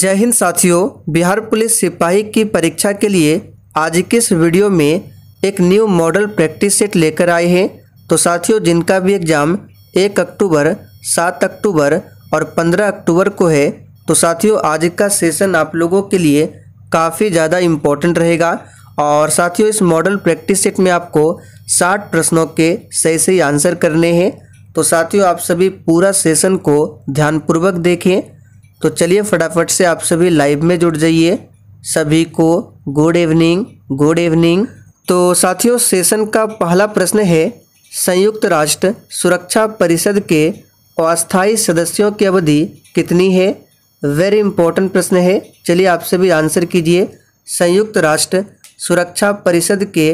जय हिंद साथियों बिहार पुलिस सिपाही की परीक्षा के लिए आज के इस वीडियो में एक न्यू मॉडल प्रैक्टिस सेट लेकर आए हैं तो साथियों जिनका भी एग्ज़ाम एक अक्टूबर सात अक्टूबर और पंद्रह अक्टूबर को है तो साथियों आज का सेशन आप लोगों के लिए काफ़ी ज़्यादा इम्पोर्टेंट रहेगा और साथियों इस मॉडल प्रैक्टिस सेट में आपको साठ प्रश्नों के सही सही आंसर करने हैं तो साथियों आप सभी पूरा सेशन को ध्यानपूर्वक देखें तो चलिए फटाफट से आप सभी लाइव में जुड़ जाइए सभी को गुड इवनिंग गुड इवनिंग तो साथियों सेशन का पहला प्रश्न है संयुक्त राष्ट्र सुरक्षा परिषद के अस्थायी सदस्यों की अवधि कितनी है वेरी इंपॉर्टेंट प्रश्न है चलिए आप सभी आंसर कीजिए संयुक्त राष्ट्र सुरक्षा परिषद के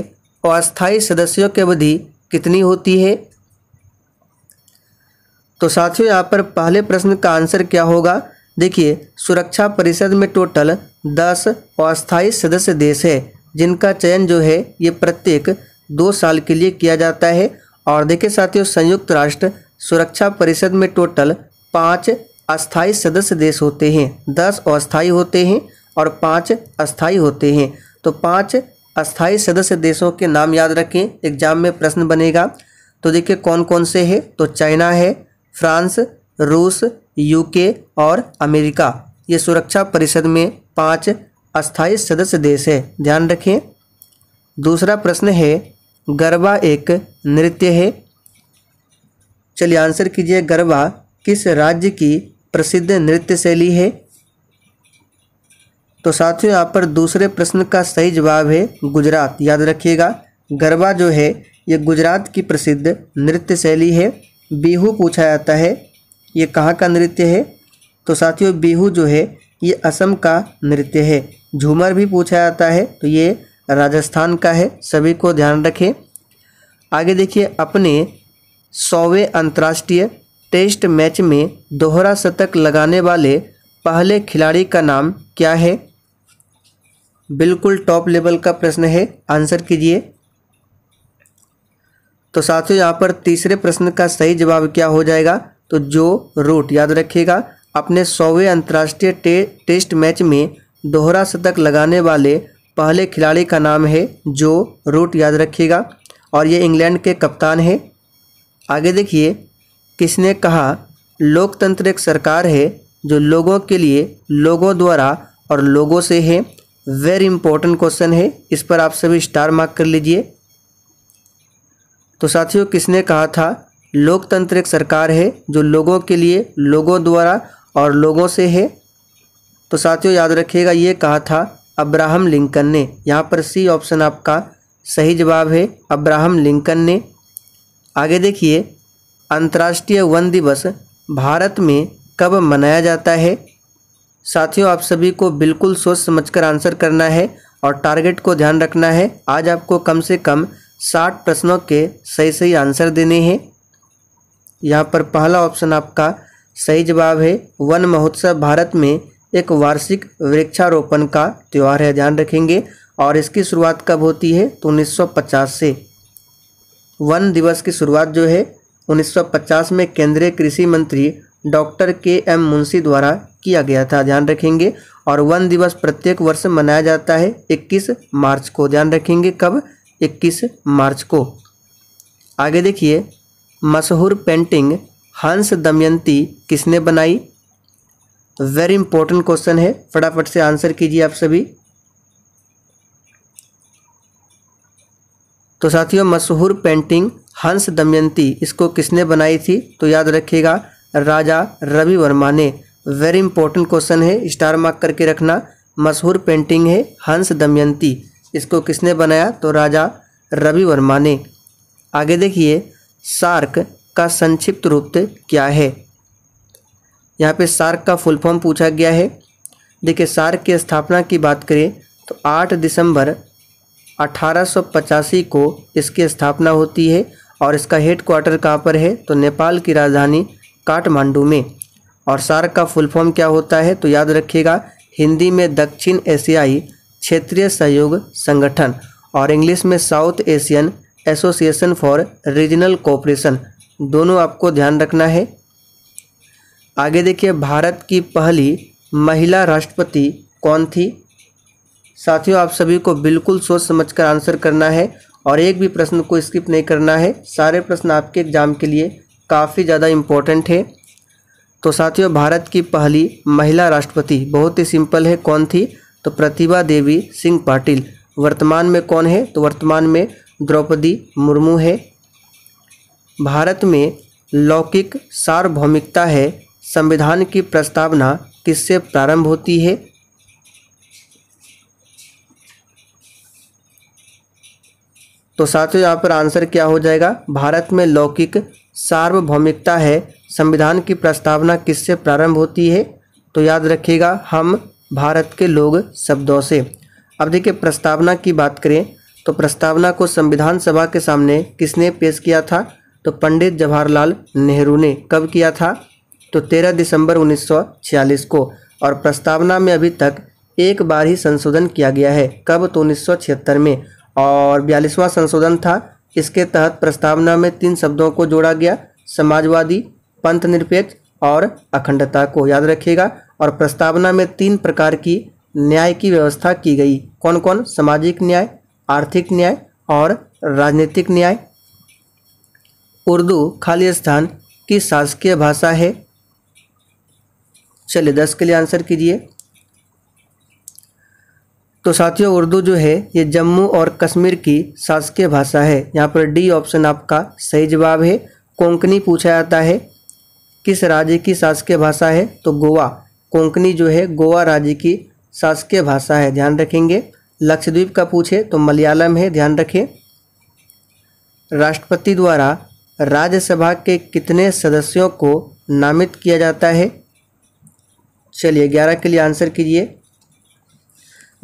अस्थायी सदस्यों की अवधि कितनी होती है तो साथियों यहाँ पर पहले प्रश्न का आंसर क्या होगा देखिए सुरक्षा परिषद में टोटल दस अस्थायी सदस्य देश है जिनका चयन जो है ये प्रत्येक दो साल के लिए किया जाता है और देखिए साथियों संयुक्त राष्ट्र सुरक्षा परिषद में टोटल पाँच अस्थायी सदस्य देश होते हैं दस अस्थायी होते हैं और पाँच अस्थायी होते हैं तो पाँच अस्थायी सदस्य देशों के नाम याद रखें एग्जाम में प्रश्न बनेगा तो देखिए कौन कौन से है तो चाइना है फ्रांस रूस यूके और अमेरिका ये सुरक्षा परिषद में पांच अस्थायी सदस्य देश है ध्यान रखें दूसरा प्रश्न है गरबा एक नृत्य है चलिए आंसर कीजिए गरबा किस राज्य की प्रसिद्ध नृत्य शैली है तो साथियों यहाँ पर दूसरे प्रश्न का सही जवाब है गुजरात याद रखिएगा गरबा जो है ये गुजरात की प्रसिद्ध नृत्य शैली है बिहू पूछा जाता है ये कहाँ का नृत्य है तो साथियों बिहू जो है ये असम का नृत्य है झूमर भी पूछा जाता है तो ये राजस्थान का है सभी को ध्यान रखें आगे देखिए अपने सौवें अंतर्राष्ट्रीय टेस्ट मैच में दोहरा शतक लगाने वाले पहले खिलाड़ी का नाम क्या है बिल्कुल टॉप लेवल का प्रश्न है आंसर कीजिए तो साथियों यहाँ पर तीसरे प्रश्न का सही जवाब क्या हो जाएगा तो जो रूट याद रखिएगा अपने सौवें अंतर्राष्ट्रीय टे, टेस्ट मैच में दोहरा शतक लगाने वाले पहले खिलाड़ी का नाम है जो रूट याद रखिएगा और ये इंग्लैंड के कप्तान है आगे देखिए किसने कहा लोकतंत्र एक सरकार है जो लोगों के लिए लोगों द्वारा और लोगों से है वेरी इंपॉर्टेंट क्वेश्चन है इस पर आप सभी स्टार मार्क कर लीजिए तो साथियों किसने कहा था लोकतंत्र एक सरकार है जो लोगों के लिए लोगों द्वारा और लोगों से है तो साथियों याद रखिएगा ये कहा था अब्राहम लिंकन ने यहाँ पर सी ऑप्शन आपका सही जवाब है अब्राहम लिंकन ने आगे देखिए अंतर्राष्ट्रीय वन दिवस भारत में कब मनाया जाता है साथियों आप सभी को बिल्कुल सोच समझकर आंसर करना है और टारगेट को ध्यान रखना है आज आपको कम से कम साठ प्रश्नों के सही सही आंसर देने हैं यहाँ पर पहला ऑप्शन आपका सही जवाब है वन महोत्सव भारत में एक वार्षिक वृक्षारोपण का त्यौहार है ध्यान रखेंगे और इसकी शुरुआत कब होती है तो 1950 से वन दिवस की शुरुआत जो है 1950 में केंद्रीय कृषि मंत्री डॉक्टर के एम मुंशी द्वारा किया गया था ध्यान रखेंगे और वन दिवस प्रत्येक वर्ष मनाया जाता है 21 मार्च को ध्यान रखेंगे कब 21 मार्च को आगे देखिए मशहूर पेंटिंग हंस दमयंती किसने बनाई वेरी इंपॉर्टेंट क्वेश्चन है फटाफट से आंसर कीजिए आप सभी तो साथियों मशहूर पेंटिंग हंस दमयंती इसको किसने बनाई थी तो याद रखिएगा राजा रवि वर्मा ने वेरी इंपॉर्टेंट क्वेश्चन है स्टार मार्क करके रखना मशहूर पेंटिंग है हंस दमयंती इसको किसने बनाया तो राजा रवि वर्मा ने आगे देखिए सार्क का संक्षिप्त रूप क्या है यहाँ पे सार्क का फुल फॉर्म पूछा गया है देखिए सार्क की स्थापना की बात करें तो 8 दिसंबर 1885 को इसकी स्थापना होती है और इसका हेड क्वार्टर कहाँ पर है तो नेपाल की राजधानी काठमांडू में और सार्क का फुल फॉर्म क्या होता है तो याद रखिएगा हिंदी में दक्षिण एशियाई क्षेत्रीय सहयोग संगठन और इंग्लिश में South Asian Association for Regional Cooperation दोनों आपको ध्यान रखना है आगे देखिए भारत की पहली महिला राष्ट्रपति कौन थी साथियों आप सभी को बिल्कुल सोच समझकर आंसर करना है और एक भी प्रश्न को स्किप नहीं करना है सारे प्रश्न आपके एग्जाम के लिए काफ़ी ज़्यादा इम्पोर्टेंट है तो साथियों भारत की पहली महिला राष्ट्रपति बहुत ही सिंपल है कौन थी तो प्रतिभा देवी सिंह पाटिल वर्तमान में कौन है तो वर्तमान में द्रौपदी मुर्मू है भारत में लौकिक सार्वभौमिकता है संविधान की प्रस्तावना किससे प्रारंभ होती है तो साथियों यहाँ पर आंसर क्या हो जाएगा भारत में लौकिक सार्वभौमिकता है संविधान की प्रस्तावना किससे प्रारंभ होती है तो याद रखिएगा हम भारत के लोग शब्दों से अब देखिए प्रस्तावना की बात करें तो प्रस्तावना को संविधान सभा के सामने किसने पेश किया था तो पंडित जवाहरलाल नेहरू ने कब किया था तो 13 दिसंबर 1946 को और प्रस्तावना में अभी तक एक बार ही संशोधन किया गया है कब तो उन्नीस में और बयालीसवां संशोधन था इसके तहत प्रस्तावना में तीन शब्दों को जोड़ा गया समाजवादी पंथ निरपेक्ष और अखंडता को याद रखिएगा और प्रस्तावना में तीन प्रकार की न्याय की व्यवस्था की गई कौन कौन सामाजिक न्याय आर्थिक न्याय और राजनीतिक न्याय उर्दू खालिस्तान की शासकीय भाषा है चलिए दस के लिए आंसर कीजिए तो साथियों उर्दू जो है ये जम्मू और कश्मीर की शासकीय भाषा है यहाँ पर डी ऑप्शन आपका सही जवाब है कोंकणी पूछा जाता है किस राज्य की शासकीय भाषा है तो गोवा कोंकणी जो है गोवा राज्य की शासकीय भाषा है ध्यान रखेंगे लक्षद्वीप का पूछे तो मलयालम है ध्यान रखें राष्ट्रपति द्वारा राज्यसभा के कितने सदस्यों को नामित किया जाता है चलिए ग्यारह के लिए आंसर कीजिए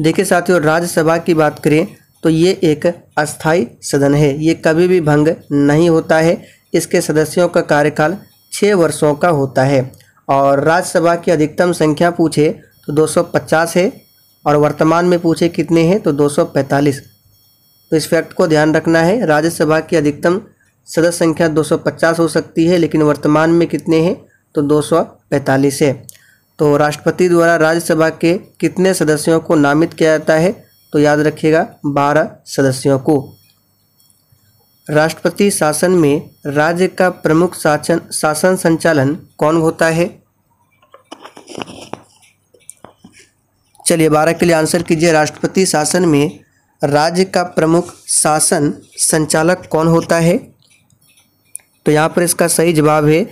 देखिए साथियों राज्यसभा की बात करें तो ये एक अस्थाई सदन है ये कभी भी भंग नहीं होता है इसके सदस्यों का कार्यकाल छः वर्षों का होता है और राज्यसभा की अधिकतम संख्या पूछे तो 250 है और वर्तमान में पूछे कितने हैं तो 245 तो इस फैक्ट को ध्यान रखना है राज्यसभा की अधिकतम सदस्य संख्या 250 हो सकती है लेकिन वर्तमान में कितने हैं तो 245 है तो राष्ट्रपति द्वारा राज्यसभा के कितने सदस्यों को नामित किया जाता है तो याद रखिएगा बारह सदस्यों को राष्ट्रपति शासन में राज्य का प्रमुख शासन शासन संचालन कौन होता है चलिए बारह के लिए आंसर कीजिए राष्ट्रपति शासन में राज्य का प्रमुख शासन संचालक कौन होता है तो यहाँ पर इसका सही जवाब है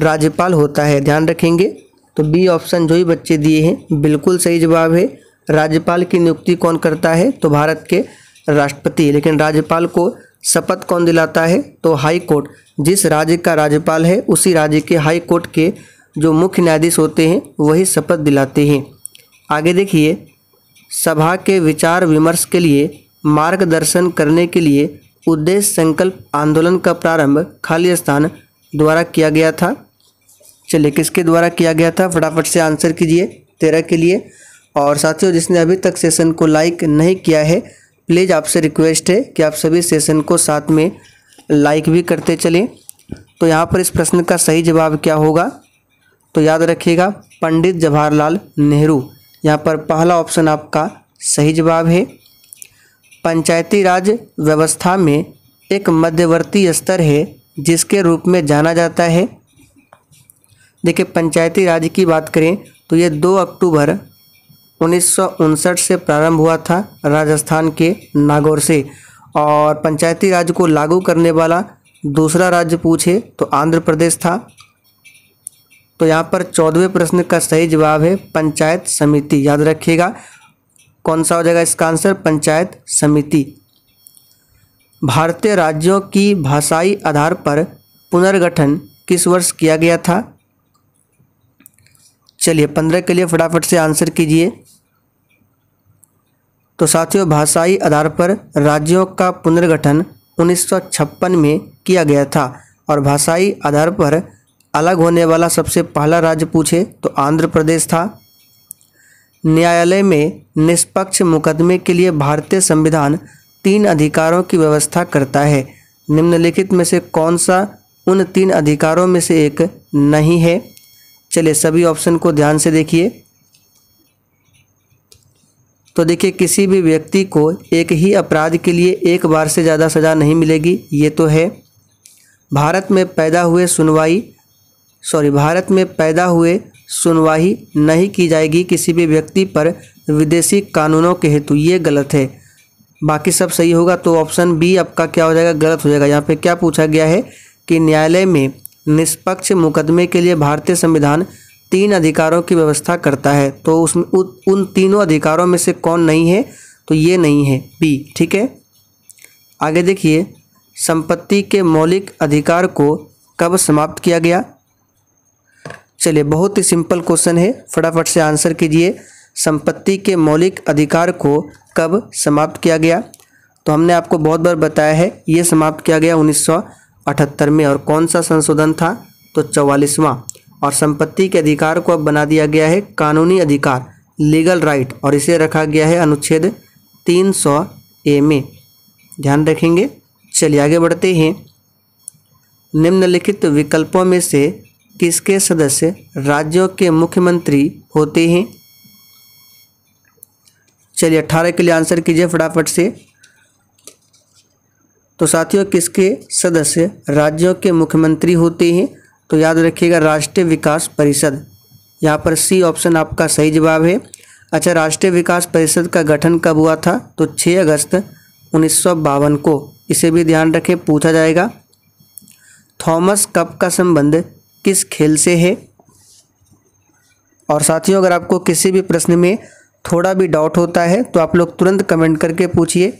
राज्यपाल होता है ध्यान रखेंगे तो बी ऑप्शन जो ही बच्चे दिए हैं बिल्कुल सही जवाब है राज्यपाल की नियुक्ति कौन करता है तो भारत के राष्ट्रपति लेकिन राज्यपाल को शपथ कौन दिलाता है तो हाई कोर्ट जिस राज्य का राज्यपाल है उसी राज्य के हाई कोर्ट के जो मुख्य न्यायाधीश होते हैं वही शपथ दिलाते हैं आगे देखिए सभा के विचार विमर्श के लिए मार्गदर्शन करने के लिए उद्देश्य संकल्प आंदोलन का प्रारंभ खाली स्थान द्वारा किया गया था चलिए किसके द्वारा किया गया था फटाफट से आंसर कीजिए तेरह के लिए और साथियों जिसने अभी तक सेशन को लाइक नहीं किया है प्लीज़ आपसे रिक्वेस्ट है कि आप सभी सेशन को साथ में लाइक भी करते चलें तो यहाँ पर इस प्रश्न का सही जवाब क्या होगा तो याद रखिएगा पंडित जवाहरलाल नेहरू यहाँ पर पहला ऑप्शन आपका सही जवाब है पंचायती राज व्यवस्था में एक मध्यवर्ती स्तर है जिसके रूप में जाना जाता है देखिए पंचायती राज की बात करें तो ये 2 अक्टूबर उन्नीस से प्रारंभ हुआ था राजस्थान के नागौर से और पंचायती राज को लागू करने वाला दूसरा राज्य पूछे तो आंध्र प्रदेश था तो यहाँ पर चौदहवें प्रश्न का सही जवाब है पंचायत समिति याद रखिएगा कौन सा हो जाएगा इसका आंसर पंचायत समिति भारतीय राज्यों की भाषाई आधार पर पुनर्गठन किस वर्ष किया गया था चलिए पंद्रह के लिए फटाफट से आंसर कीजिए तो साथियों भाषाई आधार पर राज्यों का पुनर्गठन 1956 में किया गया था और भाषाई आधार पर अलग होने वाला सबसे पहला राज्य पूछे तो आंध्र प्रदेश था न्यायालय में निष्पक्ष मुकदमे के लिए भारतीय संविधान तीन अधिकारों की व्यवस्था करता है निम्नलिखित में से कौन सा उन तीन अधिकारों में से एक नहीं है चलिए सभी ऑप्शन को ध्यान से देखिए तो देखिए किसी भी व्यक्ति को एक ही अपराध के लिए एक बार से ज़्यादा सज़ा नहीं मिलेगी ये तो है भारत में पैदा हुए सुनवाई सॉरी भारत में पैदा हुए सुनवाई नहीं की जाएगी किसी भी व्यक्ति पर विदेशी कानूनों के हेतु ये गलत है बाकी सब सही होगा तो ऑप्शन बी आपका क्या हो जाएगा गलत हो जाएगा यहाँ पे क्या पूछा गया है कि न्यायालय में निष्पक्ष मुकदमे के लिए भारतीय संविधान तीन अधिकारों की व्यवस्था करता है तो उसमें उन तीनों अधिकारों में से कौन नहीं है तो ये नहीं है बी ठीक है आगे देखिए संपत्ति के मौलिक अधिकार को कब समाप्त किया गया चलिए बहुत ही सिंपल क्वेश्चन है फटाफट से आंसर कीजिए संपत्ति के मौलिक अधिकार को कब समाप्त किया गया तो हमने आपको बहुत बार बताया है ये समाप्त किया गया 1978 में और कौन सा संशोधन था तो चौवालीसवां और संपत्ति के अधिकार को अब बना दिया गया है कानूनी अधिकार लीगल राइट और इसे रखा गया है अनुच्छेद 300 ए में ध्यान रखेंगे चलिए आगे बढ़ते हैं निम्नलिखित विकल्पों में से किसके सदस्य राज्यों के मुख्यमंत्री होते हैं चलिए अट्ठारह के लिए आंसर कीजिए फटाफट से तो साथियों किसके सदस्य राज्यों के मुख्यमंत्री होते हैं तो याद रखिएगा राष्ट्रीय विकास परिषद यहाँ पर सी ऑप्शन आपका सही जवाब है अच्छा राष्ट्रीय विकास परिषद का गठन कब हुआ था तो 6 अगस्त उन्नीस को इसे भी ध्यान रखें पूछा जाएगा थॉमस कप का संबंध किस खेल से है और साथियों अगर आपको किसी भी प्रश्न में थोड़ा भी डाउट होता है तो आप लोग तुरंत कमेंट करके पूछिए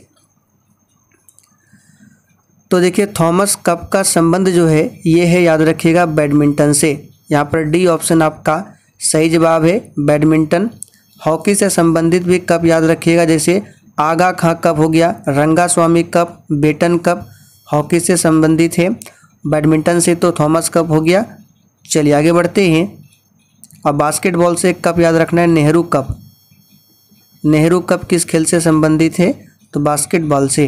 तो देखिए थॉमस कप का संबंध जो है ये है याद रखिएगा बैडमिंटन से यहाँ पर डी ऑप्शन आपका सही जवाब है बैडमिंटन हॉकी से संबंधित भी कप याद रखिएगा जैसे आगा खां कप हो गया Rangaswamy cup Beighton cup hockey से संबंधित है बैडमिंटन से तो थॉमस कप हो गया चलिए आगे बढ़ते हैं अब बास्केटबॉल से एक कप याद रखना है नेहरू कप नेहरू कप किस खेल से संबंधित है तो बास्केटबॉल से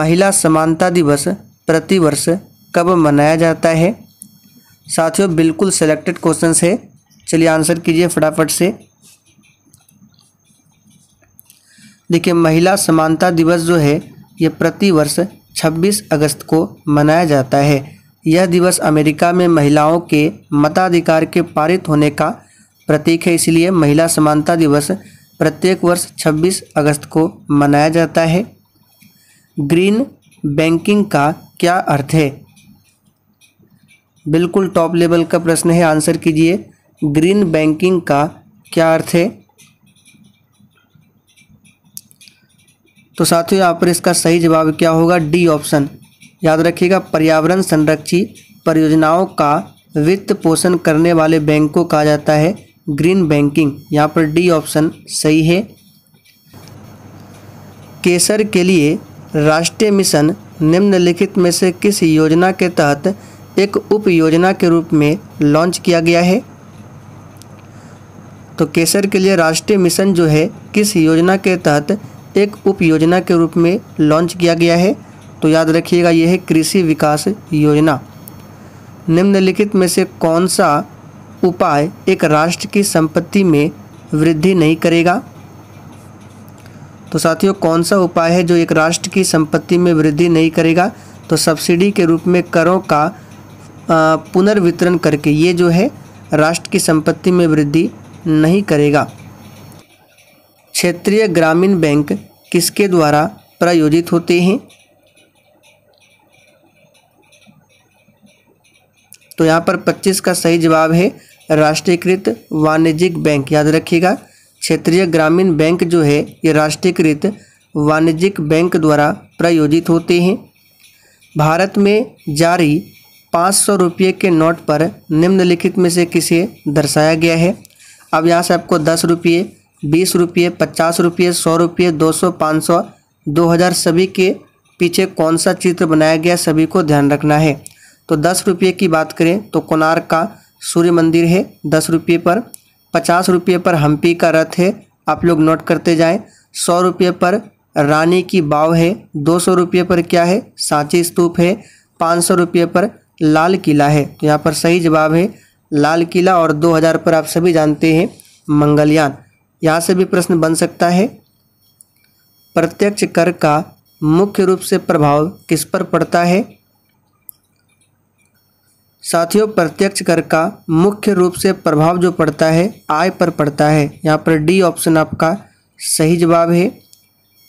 महिला समानता दिवस प्रतिवर्ष कब मनाया जाता है साथियों बिल्कुल सिलेक्टेड क्वेश्चन है चलिए आंसर कीजिए फटाफट से देखिए महिला समानता दिवस जो है ये प्रतिवर्ष 26 अगस्त को मनाया जाता है यह दिवस अमेरिका में महिलाओं के मताधिकार के पारित होने का प्रतीक है इसलिए महिला समानता दिवस प्रत्येक वर्ष 26 अगस्त को मनाया जाता है ग्रीन बैंकिंग का क्या अर्थ है बिल्कुल टॉप लेवल का प्रश्न है आंसर कीजिए ग्रीन बैंकिंग का क्या अर्थ है तो साथियों यहाँ पर इसका सही जवाब क्या होगा डी ऑप्शन याद रखिएगा पर्यावरण संरक्षी परियोजनाओं का वित्त पोषण करने वाले बैंक को कहा जाता है ग्रीन बैंकिंग यहाँ पर डी ऑप्शन सही है केसर के लिए राष्ट्रीय मिशन निम्नलिखित में से किस योजना के तहत एक उप योजना के रूप में लॉन्च किया गया है तो केसर के लिए राष्ट्रीय मिशन जो है किस योजना के तहत एक उप योजना के रूप में लॉन्च किया गया है तो याद रखिएगा यह है कृषि विकास योजना निम्नलिखित में से कौन सा उपाय एक राष्ट्र की संपत्ति में वृद्धि नहीं करेगा तो साथियों कौन सा उपाय है जो एक राष्ट्र की संपत्ति में वृद्धि नहीं करेगा तो सब्सिडी के रूप में करों का पुनर्वितरण करके ये जो है राष्ट्र की संपत्ति में वृद्धि नहीं करेगा क्षेत्रीय ग्रामीण बैंक किसके द्वारा प्रायोजित होते हैं तो यहाँ पर पच्चीस का सही जवाब है राष्ट्रीयकृत वाणिज्यिक बैंक याद रखिएगा क्षेत्रीय ग्रामीण बैंक जो है ये राष्ट्रीयकृत वाणिज्यिक बैंक द्वारा प्रायोजित होते हैं भारत में जारी पाँच सौ रुपये के नोट पर निम्नलिखित में से किसे दर्शाया गया है अब यहाँ से आपको दस रुपये बीस रुपये पचास रुपये सौ रुपये दो सौ पाँच सौ दो हज़ार सभी के पीछे कौन सा चित्र बनाया गया सभी को ध्यान रखना है तो दस रुपये की बात करें तो कोणार्क का सूर्य मंदिर है दस रुपये पर पचास रुपये पर हम्पी का रथ है आप लोग नोट करते जाएं सौ रुपये पर रानी की बाव है दो सौ रुपये पर क्या है सांची स्तूप है पाँच सौ रुपये पर लाल किला है तो यहाँ पर सही जवाब है लाल किला और दो हज़ार पर आप सभी जानते हैं मंगलयान यहाँ से भी प्रश्न बन सकता है प्रत्यक्ष कर का मुख्य रूप से प्रभाव किस पर पड़ता है साथियों प्रत्यक्ष कर का मुख्य रूप से प्रभाव जो पड़ता है आय पर पड़ता है यहाँ पर डी ऑप्शन आपका सही जवाब है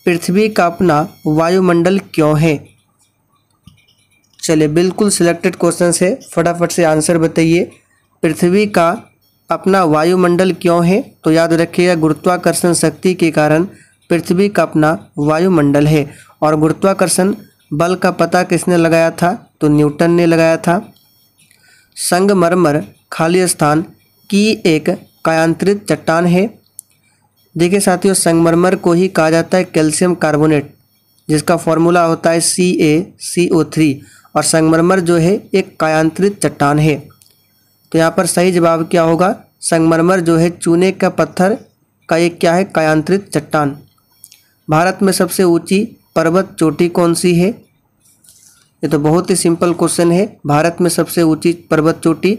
पृथ्वी का अपना वायुमंडल क्यों है चलिए बिल्कुल सिलेक्टेड क्वेश्चन है फटाफट से आंसर बताइए पृथ्वी का अपना वायुमंडल क्यों है तो याद रखिएगा गुरुत्वाकर्षण शक्ति के कारण पृथ्वी का अपना वायुमंडल है और गुरुत्वाकर्षण बल का पता किसने लगाया था तो न्यूटन ने लगाया था संगमरमर खाली स्थान की एक कायांतरित चट्टान है देखिए साथियों संगमरमर को ही कहा जाता है कैल्शियम कार्बोनेट जिसका फॉर्मूला होता है सी ए सी ओ थ्री और संगमरमर जो है एक कायांतरित चट्टान है तो यहाँ पर सही जवाब क्या होगा संगमरमर जो है चूने का पत्थर का एक क्या है कायांतरित चट्टान भारत में सबसे ऊंची पर्वत चोटी कौन सी है ये तो बहुत ही सिंपल क्वेश्चन है भारत में सबसे ऊंची पर्वत चोटी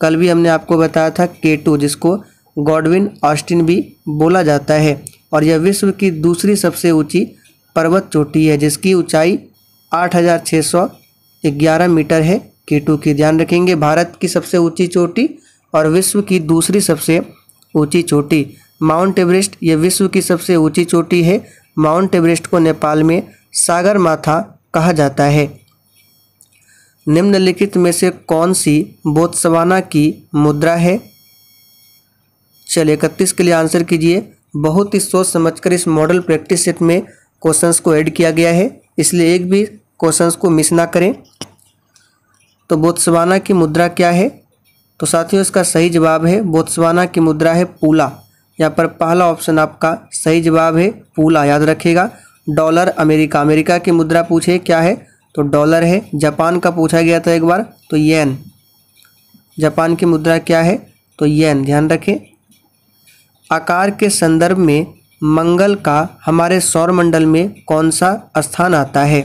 कल भी हमने आपको बताया था के टू जिसको गॉडविन ऑस्टिन भी बोला जाता है और यह विश्व की दूसरी सबसे ऊंची पर्वत चोटी है जिसकी ऊंचाई 8,611 मीटर है के टू की ध्यान रखेंगे भारत की सबसे ऊंची चोटी और विश्व की दूसरी सबसे ऊँची चोटी माउंट एवरेस्ट यह विश्व की सबसे ऊँची चोटी है माउंट एवरेस्ट को नेपाल में सागर माथा कहा जाता है निम्नलिखित में से कौन सी बोत्सवाना की मुद्रा है चलिए इकतीस के लिए आंसर कीजिए बहुत ही सोच समझकर इस मॉडल प्रैक्टिस सेट में क्वेश्चंस को ऐड किया गया है इसलिए एक भी क्वेश्चंस को मिस ना करें तो बोत्सवाना की मुद्रा क्या है तो साथियों इसका सही जवाब है बोत्सवाना की मुद्रा है पूला यहाँ पर पहला ऑप्शन आपका सही जवाब है पूला याद रखिएगा डॉलर अमेरिका अमेरिका की मुद्रा पूछे क्या है तो डॉलर है जापान का पूछा गया था एक बार तो येन जापान की मुद्रा क्या है तो येन ध्यान रखें आकार के संदर्भ में मंगल का हमारे सौरमंडल में कौन सा स्थान आता है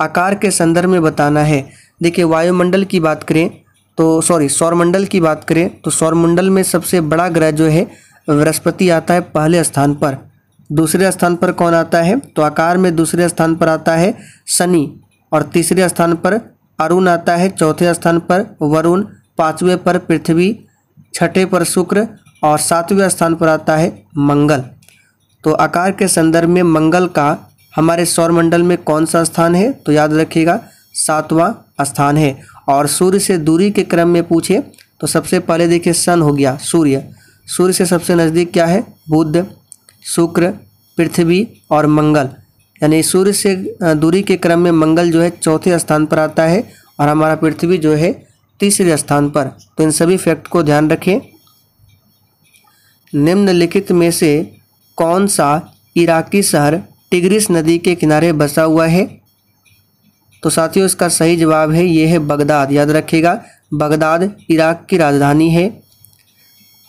आकार के संदर्भ में बताना है देखिए वायुमंडल की बात करें तो सॉरी सौरमंडल की बात करें तो सौरमंडल में सबसे बड़ा ग्रह जो है बृहस्पति आता है पहले स्थान पर दूसरे स्थान पर कौन आता है तो आकार में दूसरे स्थान पर आता है शनि और तीसरे स्थान पर अरुण आता है चौथे स्थान पर वरुण पाँचवें पर पृथ्वी छठे पर शुक्र और सातवें स्थान पर आता है मंगल तो आकार के संदर्भ में मंगल का हमारे सौरमंडल में कौन सा स्थान है तो याद रखिएगा सातवां स्थान है और सूर्य से दूरी के क्रम में पूछे तो सबसे पहले देखिए सन हो गया सूर्य सूर्य से सबसे नज़दीक क्या है बुध शुक्र पृथ्वी और मंगल यानी सूर्य से दूरी के क्रम में मंगल जो है चौथे स्थान पर आता है और हमारा पृथ्वी जो है तीसरे स्थान पर तो इन सभी फैक्ट को ध्यान रखें निम्नलिखित में से कौन सा इराकी शहर टिग्रिस नदी के किनारे बसा हुआ है तो साथियों इसका सही जवाब है ये है बगदाद याद रखिएगा बगदाद इराक की राजधानी है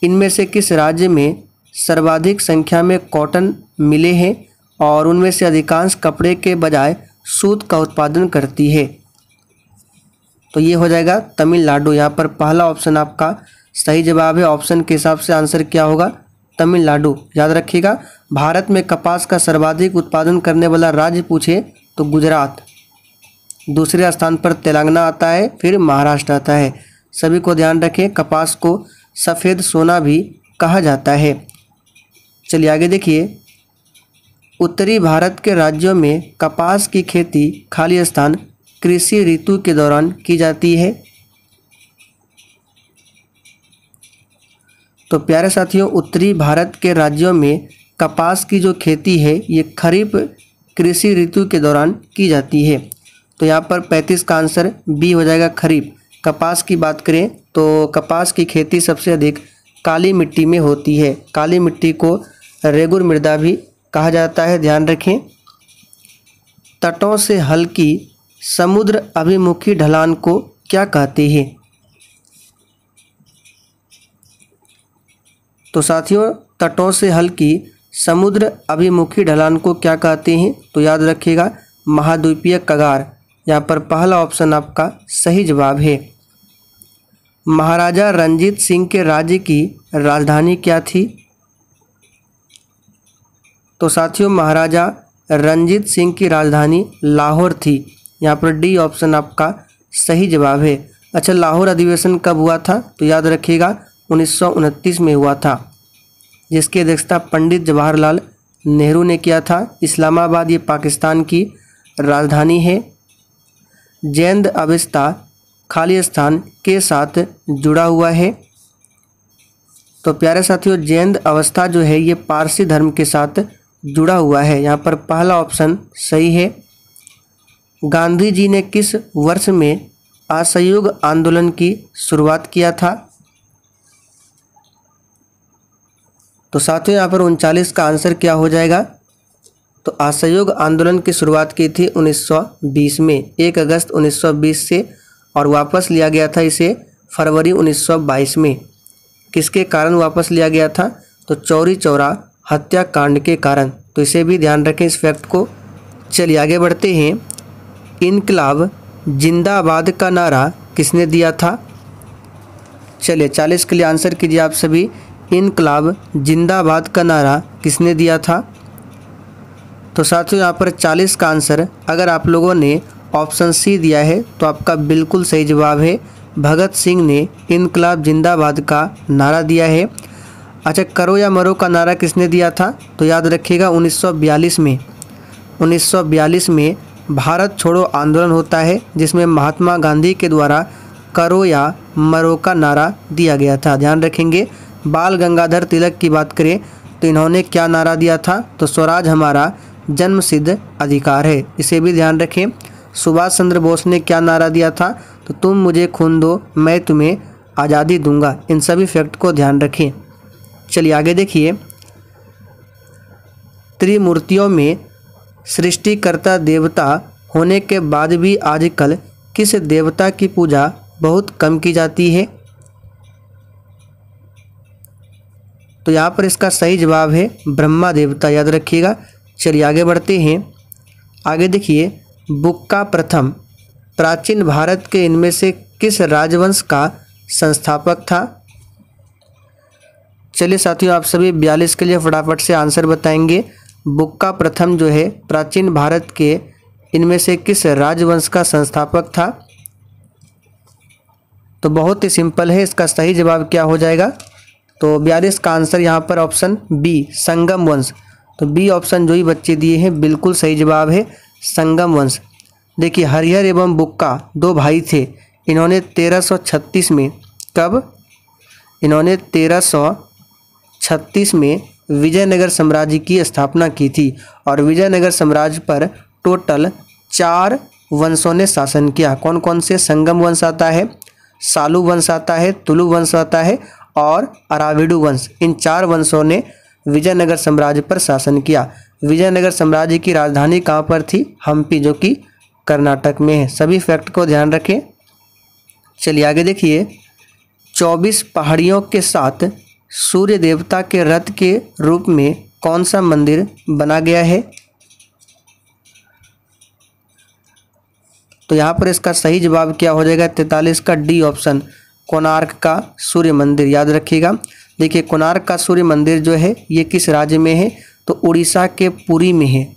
इनमें से किस राज्य में सर्वाधिक संख्या में कॉटन मिले हैं और उनमें से अधिकांश कपड़े के बजाय सूत का उत्पादन करती है तो ये हो जाएगा तमिलनाडु यहाँ पर पहला ऑप्शन आपका सही जवाब है ऑप्शन के हिसाब से आंसर क्या होगा तमिलनाडु याद रखिएगा भारत में कपास का सर्वाधिक उत्पादन करने वाला राज्य पूछे तो गुजरात दूसरे स्थान पर तेलंगाना आता है फिर महाराष्ट्र आता है सभी को ध्यान रखें कपास को सफ़ेद सोना भी कहा जाता है चलिए आगे देखिए उत्तरी भारत के राज्यों में कपास की खेती खाली स्थान कृषि ऋतु के दौरान की जाती है तो प्यारे साथियों उत्तरी भारत के राज्यों में कपास की जो खेती है ये खरीफ कृषि ऋतु के दौरान की जाती है तो यहाँ पर 35 का आंसर बी हो जाएगा खरीफ कपास की बात करें तो कपास की खेती सबसे अधिक काली मिट्टी में होती है काली मिट्टी को रेगुर मृदा भी कहा जाता है ध्यान रखें तटों से हल्की समुद्र अभिमुखी ढलान को क्या कहते हैं तो साथियों तटों से हल्की समुद्र अभिमुखी ढलान को क्या कहते हैं तो याद रखिएगा महाद्वीपीय कगार यहाँ पर पहला ऑप्शन आपका सही जवाब है महाराजा रंजीत सिंह के राज्य की राजधानी क्या थी तो साथियों महाराजा रंजीत सिंह की राजधानी लाहौर थी यहाँ पर डी ऑप्शन आपका सही जवाब है अच्छा लाहौर अधिवेशन कब हुआ था तो याद रखिएगा उन्नीस में हुआ था जिसकी अध्यक्षता पंडित जवाहरलाल नेहरू ने किया था इस्लामाबाद ये पाकिस्तान की राजधानी है जैंद अवस्था खाली स्थान के साथ जुड़ा हुआ है तो प्यारे साथियों जैंद अवस्था जो है ये पारसी धर्म के साथ जुड़ा हुआ है यहाँ पर पहला ऑप्शन सही है गांधी जी ने किस वर्ष में असहयोग आंदोलन की शुरुआत किया था तो साथियों यहाँ पर उनचालीस का आंसर क्या हो जाएगा तो असहयोग आंदोलन की शुरुआत की थी 1920 में 1 अगस्त 1920 से और वापस लिया गया था इसे फरवरी 1922 में किसके कारण वापस लिया गया था तो चौरी चौरा हत्याकांड के कारण तो इसे भी ध्यान रखें इस फैक्ट को चलिए आगे बढ़ते हैं इनकलाब जिंदाबाद का नारा किसने दिया था चलिए चालीस के लिए आंसर कीजिए आप सभी इनकलाब जिंदाबाद का नारा किसने दिया था तो साथियों यहाँ पर चालीस का आंसर अगर आप लोगों ने ऑप्शन सी दिया है तो आपका बिल्कुल सही जवाब है भगत सिंह ने इनकलाब जिंदाबाद का नारा दिया है अच्छा करो या मरो का नारा किसने दिया था तो याद रखिएगा 1942 में 1942 में भारत छोड़ो आंदोलन होता है जिसमें महात्मा गांधी के द्वारा करो या मरो का नारा दिया गया था ध्यान रखेंगे बाल गंगाधर तिलक की बात करें तो इन्होंने क्या नारा दिया था तो स्वराज हमारा जन्मसिद्ध अधिकार है इसे भी ध्यान रखें सुभाष चंद्र बोस ने क्या नारा दिया था तो तुम मुझे खून दो मैं तुम्हें आज़ादी दूंगा इन सभी फैक्ट को ध्यान रखें चलिए आगे देखिए त्रिमूर्तियों में सृष्टिकर्ता देवता होने के बाद भी आजकल किस देवता की पूजा बहुत कम की जाती है तो यहाँ पर इसका सही जवाब है ब्रह्मा देवता याद रखिएगा चलिए आगे बढ़ते हैं आगे देखिए बुक्का प्रथम प्राचीन भारत के इनमें से किस राजवंश का संस्थापक था चलिए साथियों आप सभी बयालीस के लिए फटाफट से आंसर बताएंगे बुक का प्रथम जो है प्राचीन भारत के इनमें से किस राजवंश का संस्थापक था तो बहुत ही सिंपल है इसका सही जवाब क्या हो जाएगा तो बयालीस का आंसर यहाँ पर ऑप्शन बी संगम वंश तो बी ऑप्शन जो ही बच्चे दिए हैं बिल्कुल सही जवाब है संगम वंश देखिए हरिहर एवं बुक्का दो भाई थे इन्होंने 1336 में कब इन्होंने छत्तीस में विजयनगर साम्राज्य की स्थापना की थी और विजयनगर साम्राज्य पर टोटल चार वंशों ने शासन किया कौन कौन से संगम वंश आता है सालू वंश आता है तुलु वंश आता है और अराविडू वंश इन चार वंशों ने विजयनगर साम्राज्य पर शासन किया विजयनगर साम्राज्य की राजधानी कहाँ पर थी हम्पी जो कि कर्नाटक में है सभी फैक्ट को ध्यान रखें चलिए आगे देखिए चौबीस पहाड़ियों के साथ सूर्य देवता के रथ के रूप में कौन सा मंदिर बना गया है तो यहाँ पर इसका सही जवाब क्या हो जाएगा तैतालीस का डी ऑप्शन कोणार्क का सूर्य मंदिर याद रखिएगा देखिए कोणार्क का सूर्य मंदिर जो है ये किस राज्य में है तो उड़ीसा के पुरी में है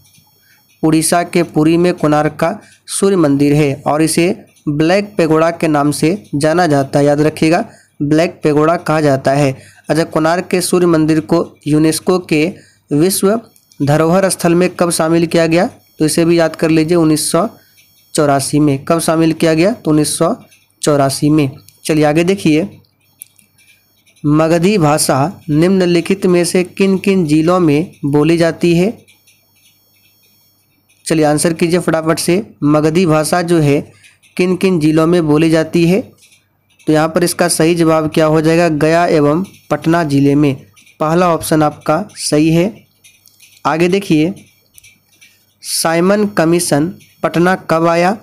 उड़ीसा के पुरी में कोणार्क का सूर्य मंदिर है और इसे ब्लैक पेगोड़ा के नाम से जाना जाता है याद रखिएगा ब्लैक पेगोड़ा कहा जाता है अच्छा कोणार्क के सूर्य मंदिर को यूनेस्को के विश्व धरोहर स्थल में कब शामिल किया गया तो इसे भी याद कर लीजिए उन्नीस में कब शामिल किया गया तो उन्नीस में चलिए आगे देखिए मगधी भाषा निम्नलिखित में से किन किन जिलों में बोली जाती है चलिए आंसर कीजिए फटाफट से मगधी भाषा जो है किन किन जिलों में बोली जाती है तो यहाँ पर इसका सही जवाब क्या हो जाएगा गया एवं पटना ज़िले में पहला ऑप्शन आपका सही है आगे देखिए साइमन कमीशन पटना कब आया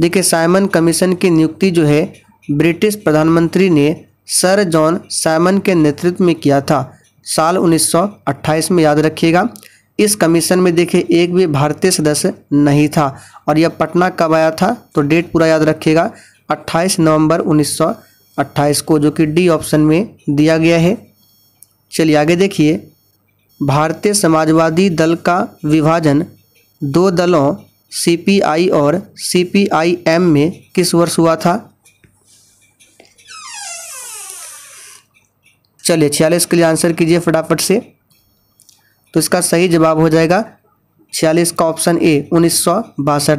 देखिए साइमन कमीशन की नियुक्ति जो है ब्रिटिश प्रधानमंत्री ने सर जॉन साइमन के नेतृत्व में किया था साल 1928 में याद रखिएगा इस कमीशन में देखिए एक भी भारतीय सदस्य नहीं था और यह पटना कब आया था तो डेट पूरा याद रखिएगा 28 नवंबर 1928 को जो कि डी ऑप्शन में दिया गया है चलिए आगे देखिए भारतीय समाजवादी दल का विभाजन दो दलों सीपीआई और सीपीआईएम में किस वर्ष हुआ था चलिए छियालीस के लिए आंसर कीजिए फटाफट से तो इसका सही जवाब हो जाएगा छियालीस का ऑप्शन ए उन्नीस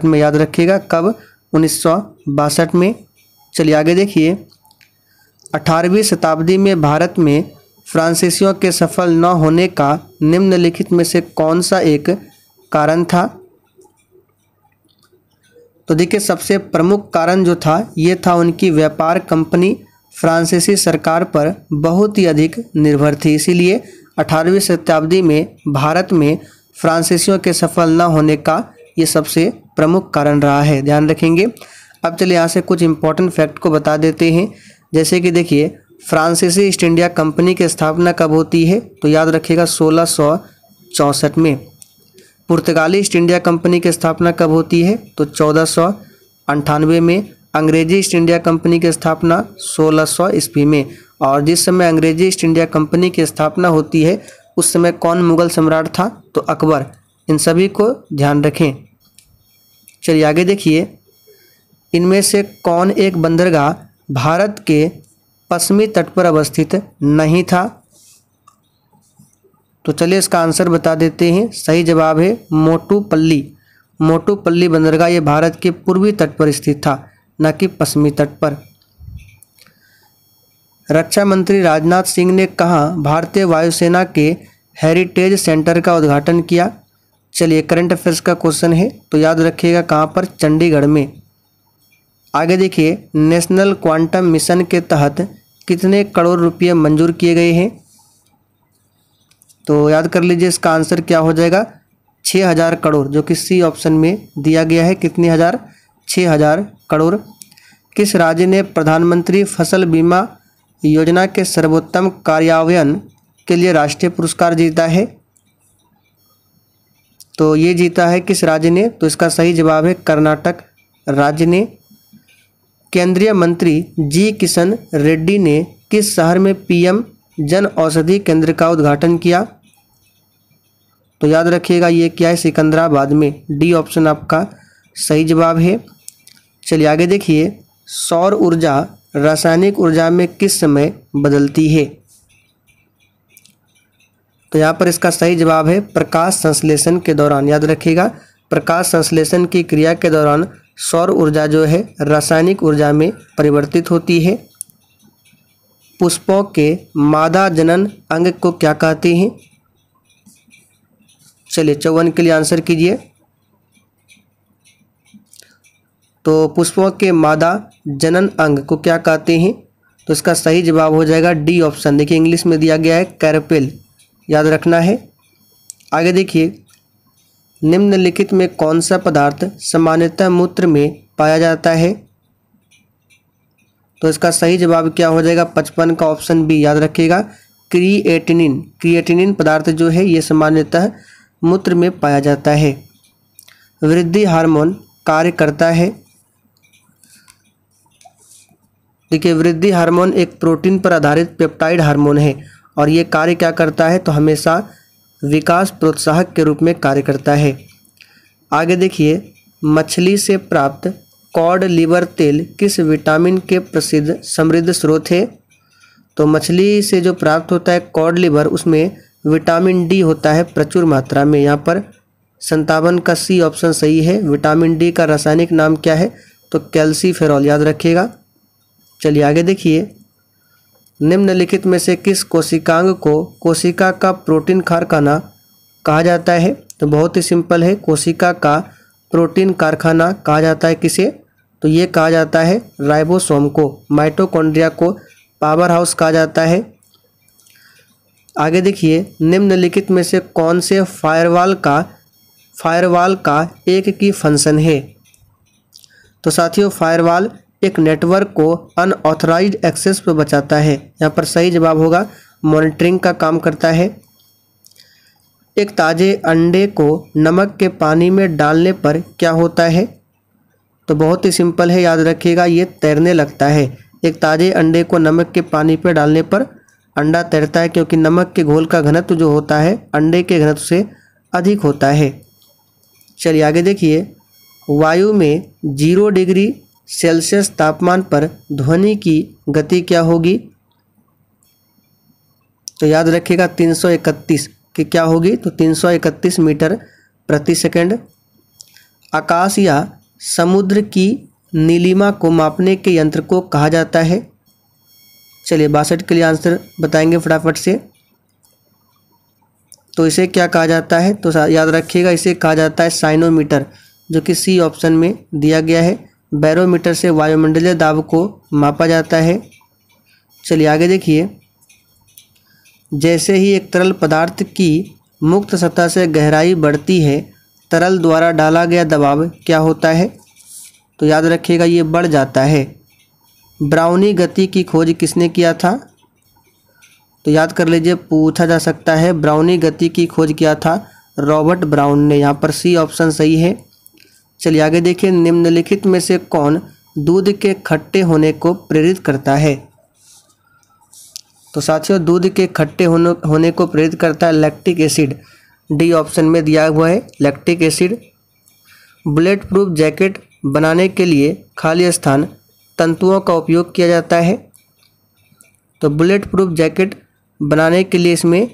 में याद रखिएगा कब उन्नीस में चलिए आगे देखिए अठारहवीं शताब्दी में भारत में फ्रांसीसियों के सफल न होने का निम्नलिखित में से कौन सा एक कारण था तो देखिए सबसे प्रमुख कारण जो था ये था उनकी व्यापार कंपनी फ्रांसीसी सरकार पर बहुत ही अधिक निर्भर थी इसीलिए अठारहवीं शताब्दी में भारत में फ्रांसीसियों के सफल न होने का ये सबसे प्रमुख कारण रहा है ध्यान रखेंगे अब चलिए यहाँ से कुछ इम्पोर्टेंट फैक्ट को बता देते हैं जैसे कि देखिए फ्रांसीसी ईस्ट इंडिया कंपनी की स्थापना कब होती है तो याद रखिएगा सोलह सौ चौंसठ में पुर्तगाली ईस्ट इंडिया कंपनी की स्थापना कब होती है तो चौदह सौ अंठानवे में अंग्रेजी ईस्ट इंडिया कंपनी की स्थापना सोलह सौ ईस्वी में और जिस समय अंग्रेजी ईस्ट इंडिया कंपनी की स्थापना होती है उस समय कौन मुगल सम्राट था तो अकबर इन सभी को ध्यान रखें चलिए आगे देखिए इनमें से कौन एक बंदरगाह भारत के पश्चिमी तट पर अवस्थित नहीं था तो चलिए इसका आंसर बता देते हैं सही जवाब है मोटूपल्ली मोटूपल्ली बंदरगाह ये भारत के पूर्वी तट पर स्थित था न कि पश्चिमी तट पर रक्षा मंत्री राजनाथ सिंह ने कहा भारतीय वायुसेना के हेरिटेज सेंटर का उद्घाटन किया चलिए करंट अफेयर्स का क्वेश्चन है तो याद रखिएगा कहाँ पर चंडीगढ़ में आगे देखिए नेशनल क्वांटम मिशन के तहत कितने करोड़ रुपये मंजूर किए गए हैं तो याद कर लीजिए इसका आंसर क्या हो जाएगा छः हज़ार करोड़ जो कि सी ऑप्शन में दिया गया है कितने हज़ार छः हज़ार करोड़ किस राज्य ने प्रधानमंत्री फसल बीमा योजना के सर्वोत्तम कार्यान्वयन के लिए राष्ट्रीय पुरस्कार जीता है तो ये जीता है किस राज्य ने तो इसका सही जवाब है कर्नाटक राज्य ने केंद्रीय मंत्री जी किशन रेड्डी ने किस शहर में पीएम जन औषधि केंद्र का उद्घाटन किया तो याद रखिएगा ये क्या है सिकंदराबाद में डी ऑप्शन आपका सही जवाब है चलिए आगे देखिए सौर ऊर्जा रासायनिक ऊर्जा में किस समय बदलती है तो यहाँ पर इसका सही जवाब है प्रकाश संश्लेषण के दौरान याद रखिएगा प्रकाश संश्लेषण की क्रिया के दौरान सौर ऊर्जा जो है रासायनिक ऊर्जा में परिवर्तित होती है पुष्पों के मादा जनन अंग को क्या कहते हैं चलिए चौवन के लिए आंसर कीजिए तो पुष्पों के मादा जनन अंग को क्या कहते हैं तो इसका सही जवाब हो जाएगा डी ऑप्शन देखिए इंग्लिश में दिया गया है कैरपिल याद रखना है आगे देखिए निम्नलिखित में कौन सा पदार्थ सामान्यतः मूत्र में पाया जाता है तो इसका सही जवाब क्या हो जाएगा पचपन का ऑप्शन बी याद रखिएगा क्रिएटिनिन क्रिएटिनिन पदार्थ जो है ये सामान्यतः मूत्र में पाया जाता है वृद्धि हार्मोन कार्य करता है देखिए वृद्धि हार्मोन एक प्रोटीन पर आधारित पेप्टाइड हार्मोन है और ये कार्य क्या करता है तो हमेशा विकास प्रोत्साहक के रूप में कार्य करता है आगे देखिए मछली से प्राप्त कॉड लीवर तेल किस विटामिन के प्रसिद्ध समृद्ध स्रोत है तो मछली से जो प्राप्त होता है कॉड लीवर उसमें विटामिन डी होता है प्रचुर मात्रा में यहाँ पर संतावन का सी ऑप्शन सही है विटामिन डी का रासायनिक नाम क्या है तो फेरॉल याद रखिएगा चलिए आगे देखिए निम्नलिखित में से किस कोशिकांग को कोशिका का प्रोटीन कारखाना कहा जाता है तो बहुत ही सिंपल है कोशिका का प्रोटीन कारखाना कहा जाता है किसे तो ये कहा जाता है राइबोसोम को माइटोकॉन्ड्रिया को पावर हाउस कहा जाता है आगे देखिए निम्नलिखित में से कौन से फायरवाल का फायरवाल का एक की फंक्शन है तो साथियों फायरवाल एक नेटवर्क को अनऑथराइज एक्सेस पर बचाता है यहाँ पर सही जवाब होगा मॉनिटरिंग का काम करता है एक ताज़े अंडे को नमक के पानी में डालने पर क्या होता है तो बहुत ही सिंपल है याद रखिएगा ये तैरने लगता है एक ताज़े अंडे को नमक के पानी पर डालने पर अंडा तैरता है क्योंकि नमक के घोल का घनत्व जो होता है अंडे के घनत्व से अधिक होता है चलिए आगे देखिए वायु में जीरो डिग्री सेल्सियस तापमान पर ध्वनि की गति क्या होगी तो याद रखिएगा 331 की क्या होगी तो 331 मीटर प्रति सेकंड आकाश या समुद्र की नीलिमा को मापने के यंत्र को कहा जाता है चलिए बासठ के लिए आंसर बताएंगे फटाफट से तो इसे क्या कहा जाता है तो याद रखिएगा इसे कहा जाता है साइनोमीटर जो कि सी ऑप्शन में दिया गया है बैरोमीटर से वायुमंडलीय दाब को मापा जाता है चलिए आगे देखिए जैसे ही एक तरल पदार्थ की मुक्त सतह से गहराई बढ़ती है तरल द्वारा डाला गया दबाव क्या होता है तो याद रखिएगा ये बढ़ जाता है ब्राउनी गति की खोज किसने किया था तो याद कर लीजिए पूछा जा सकता है ब्राउनी गति की खोज किया था रॉबर्ट ब्राउन ने यहाँ पर सी ऑप्शन सही है चलिए आगे देखिए निम्नलिखित में से कौन दूध के खट्टे होने को प्रेरित करता है तो साथियों दूध के खट्टे होने को प्रेरित करता है लैक्टिक एसिड डी ऑप्शन में दिया हुआ है lactic acid bulletproof jacket बनाने के लिए खाली स्थान तंतुओं का उपयोग किया जाता है तो बुलेट प्रूफ जैकेट बनाने के लिए इसमें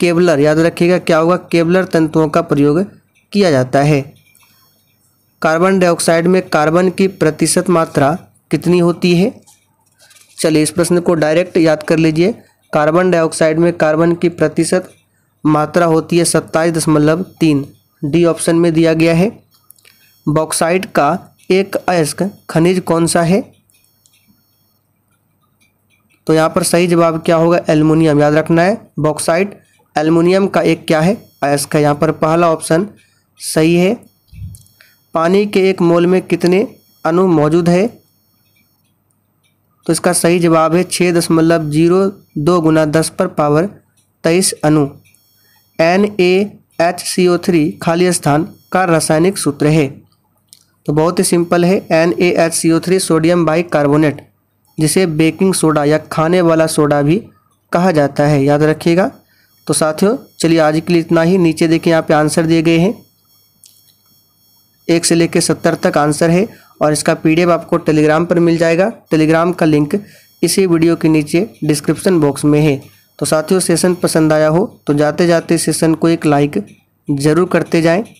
केबलर याद रखिएगा क्या होगा केबलर तंतुओं का प्रयोग किया जाता है कार्बन डाइऑक्साइड में कार्बन की प्रतिशत मात्रा कितनी होती है चलिए इस प्रश्न को डायरेक्ट याद कर लीजिए कार्बन डाइऑक्साइड में कार्बन की प्रतिशत मात्रा होती है सत्ताईस दशमलव तीन डी ऑप्शन में दिया गया है बॉक्साइड का एक अयस्क खनिज कौन सा है तो यहाँ पर सही जवाब क्या होगा एल्युमिनियम याद रखना है बॉक्साइड एल्युमिनियम का एक क्या है अयस्क है यहाँ पर पहला ऑप्शन सही है पानी के एक मोल में कितने अणु मौजूद है तो इसका सही जवाब है छः दशमलव जीरो दो गुना दस पर पावर तेईस अणु N A H C O three खाली स्थान का रासायनिक सूत्र है तो बहुत ही सिंपल है N A H C O three sodium bicarbonate baking soda या खाने वाला सोडा भी कहा जाता है याद रखिएगा तो साथियों चलिए आज के लिए इतना ही नीचे देखिए यहाँ पे आंसर दिए गए हैं एक से लेकर सत्तर तक आंसर है और इसका पीडीएफ आपको टेलीग्राम पर मिल जाएगा टेलीग्राम का लिंक इसी वीडियो के नीचे डिस्क्रिप्शन बॉक्स में है तो साथियों सेशन पसंद आया हो तो जाते जाते सेशन को एक लाइक ज़रूर करते जाएँ